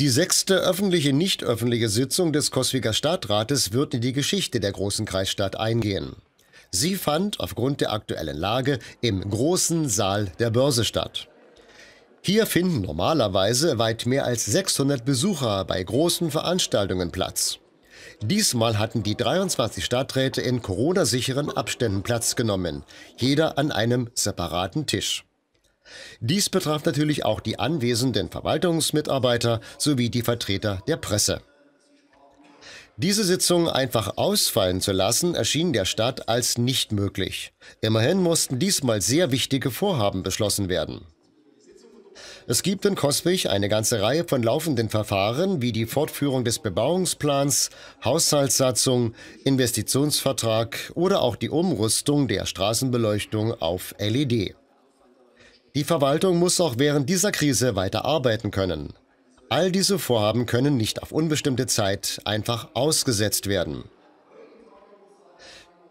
Die sechste öffentliche nicht-öffentliche Sitzung des Koswiger Stadtrates wird in die Geschichte der großen Kreisstadt eingehen. Sie fand aufgrund der aktuellen Lage im großen Saal der Börse statt. Hier finden normalerweise weit mehr als 600 Besucher bei großen Veranstaltungen Platz. Diesmal hatten die 23 Stadträte in Corona-sicheren Abständen Platz genommen, jeder an einem separaten Tisch. Dies betraf natürlich auch die anwesenden Verwaltungsmitarbeiter sowie die Vertreter der Presse. Diese Sitzung einfach ausfallen zu lassen, erschien der Stadt als nicht möglich. Immerhin mussten diesmal sehr wichtige Vorhaben beschlossen werden. Es gibt in Coswig eine ganze Reihe von laufenden Verfahren wie die Fortführung des Bebauungsplans, Haushaltssatzung, Investitionsvertrag oder auch die Umrüstung der Straßenbeleuchtung auf LED. Die Verwaltung muss auch während dieser Krise weiter arbeiten können. All diese Vorhaben können nicht auf unbestimmte Zeit einfach ausgesetzt werden.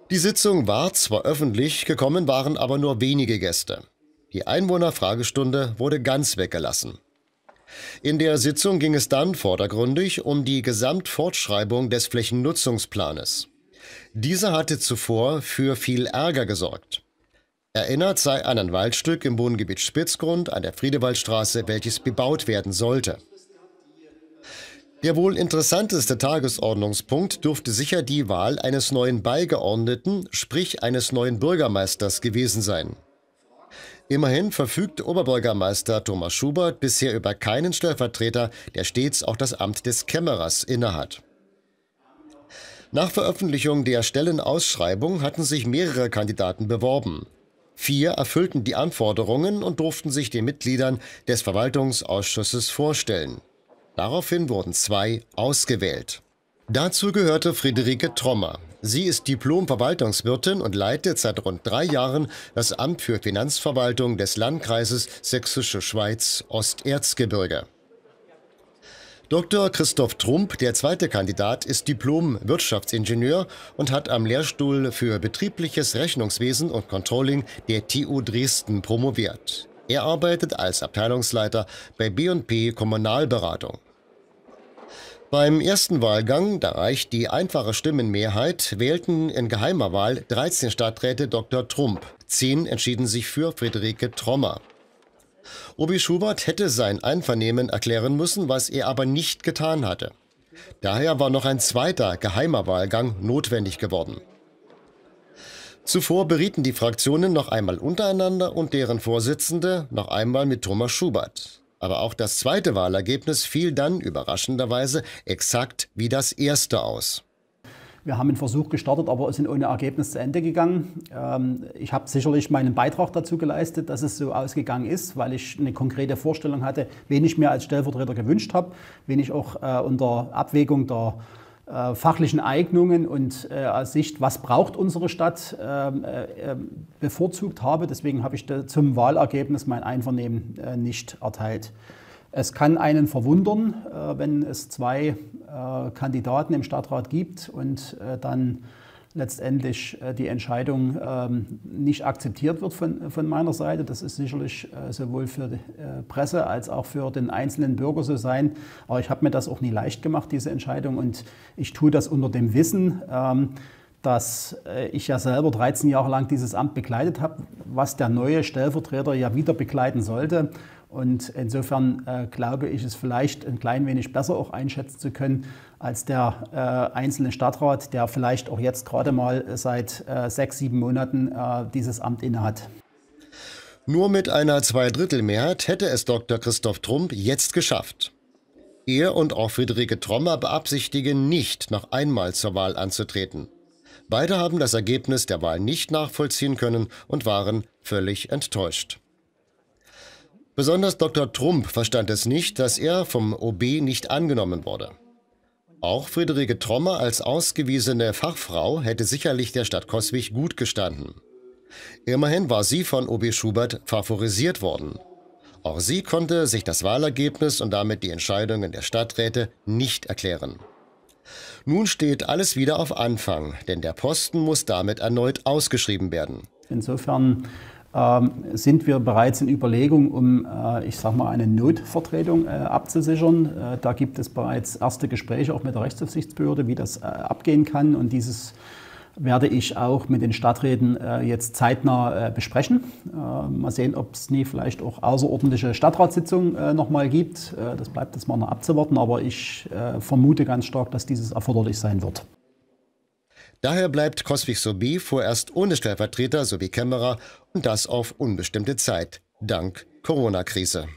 Die Sitzung war zwar öffentlich, gekommen waren aber nur wenige Gäste. Die Einwohnerfragestunde wurde ganz weggelassen. In der Sitzung ging es dann vordergründig um die Gesamtfortschreibung des Flächennutzungsplanes. Dieser hatte zuvor für viel Ärger gesorgt. Erinnert sei an ein Waldstück im Wohngebiet Spitzgrund an der Friedewaldstraße, welches bebaut werden sollte. Der wohl interessanteste Tagesordnungspunkt dürfte sicher die Wahl eines neuen Beigeordneten, sprich eines neuen Bürgermeisters gewesen sein. Immerhin verfügt Oberbürgermeister Thomas Schubert bisher über keinen Stellvertreter, der stets auch das Amt des Kämmerers innehat. Nach Veröffentlichung der Stellenausschreibung hatten sich mehrere Kandidaten beworben. Vier erfüllten die Anforderungen und durften sich den Mitgliedern des Verwaltungsausschusses vorstellen. Daraufhin wurden zwei ausgewählt. Dazu gehörte Friederike Trommer. Sie ist Diplom-Verwaltungswirtin und leitet seit rund drei Jahren das Amt für Finanzverwaltung des Landkreises Sächsische Schweiz-Osterzgebirge. Dr. Christoph Trump, der zweite Kandidat, ist Diplom-Wirtschaftsingenieur und hat am Lehrstuhl für betriebliches Rechnungswesen und Controlling der TU Dresden promoviert. Er arbeitet als Abteilungsleiter bei B&P Kommunalberatung. Beim ersten Wahlgang, da reicht die einfache Stimmenmehrheit, wählten in geheimer Wahl 13 Stadträte Dr. Trump. Zehn entschieden sich für Friederike Trommer. Obi Schubert hätte sein Einvernehmen erklären müssen, was er aber nicht getan hatte. Daher war noch ein zweiter geheimer Wahlgang notwendig geworden. Zuvor berieten die Fraktionen noch einmal untereinander und deren Vorsitzende noch einmal mit Thomas Schubert. Aber auch das zweite Wahlergebnis fiel dann überraschenderweise exakt wie das erste aus. Wir haben einen Versuch gestartet, aber sind ohne Ergebnis zu Ende gegangen. Ähm, ich habe sicherlich meinen Beitrag dazu geleistet, dass es so ausgegangen ist, weil ich eine konkrete Vorstellung hatte, wen ich mir als Stellvertreter gewünscht habe, wen ich auch äh, unter Abwägung der äh, fachlichen Eignungen und äh, aus Sicht, was braucht unsere Stadt, ähm, äh, ähm, bevorzugt habe. Deswegen habe ich zum Wahlergebnis mein Einvernehmen nicht erteilt. Es kann einen verwundern, äh, wenn es zwei äh, Kandidaten im Stadtrat gibt und äh, dann letztendlich die Entscheidung ähm, nicht akzeptiert wird von, von meiner Seite. Das ist sicherlich sowohl für die Presse als auch für den einzelnen Bürger so sein. Aber ich habe mir das auch nie leicht gemacht, diese Entscheidung. Und ich tue das unter dem Wissen, ähm, dass ich ja selber 13 Jahre lang dieses Amt begleitet habe, was der neue Stellvertreter ja wieder begleiten sollte. Und insofern äh, glaube ich, es vielleicht ein klein wenig besser auch einschätzen zu können als der äh, einzelne Stadtrat, der vielleicht auch jetzt gerade mal seit äh, sechs, sieben Monaten äh, dieses Amt innehat. Nur mit einer Zweidrittelmehrheit hätte es Dr. Christoph Trump jetzt geschafft. Er und auch Friederike Trommer beabsichtigen nicht, noch einmal zur Wahl anzutreten. Beide haben das Ergebnis der Wahl nicht nachvollziehen können und waren völlig enttäuscht. Besonders Dr. Trump verstand es nicht, dass er vom OB nicht angenommen wurde. Auch Friederike Trommer als ausgewiesene Fachfrau hätte sicherlich der Stadt Coswig gut gestanden. Immerhin war sie von OB Schubert favorisiert worden. Auch sie konnte sich das Wahlergebnis und damit die Entscheidungen der Stadträte nicht erklären. Nun steht alles wieder auf Anfang, denn der Posten muss damit erneut ausgeschrieben werden. Insofern ähm, sind wir bereits in Überlegung, um, äh, ich sage mal, eine Notvertretung äh, abzusichern. Äh, da gibt es bereits erste Gespräche auch mit der Rechtsaufsichtsbehörde, wie das abgehen kann. Und dieses werde ich auch mit den Stadträten jetzt zeitnah besprechen. mal sehen, ob es nie vielleicht auch außerordentliche Stadtratssitzungen äh, nochmal gibt. das bleibt jetzt mal noch abzuwarten, aber ich vermute ganz stark, dass dieses erforderlich sein wird. Daher bleibt Coswig Sobi vorerst ohne Stellvertreter sowie Kämmerer und das auf unbestimmte Zeit, dank Corona-Krise.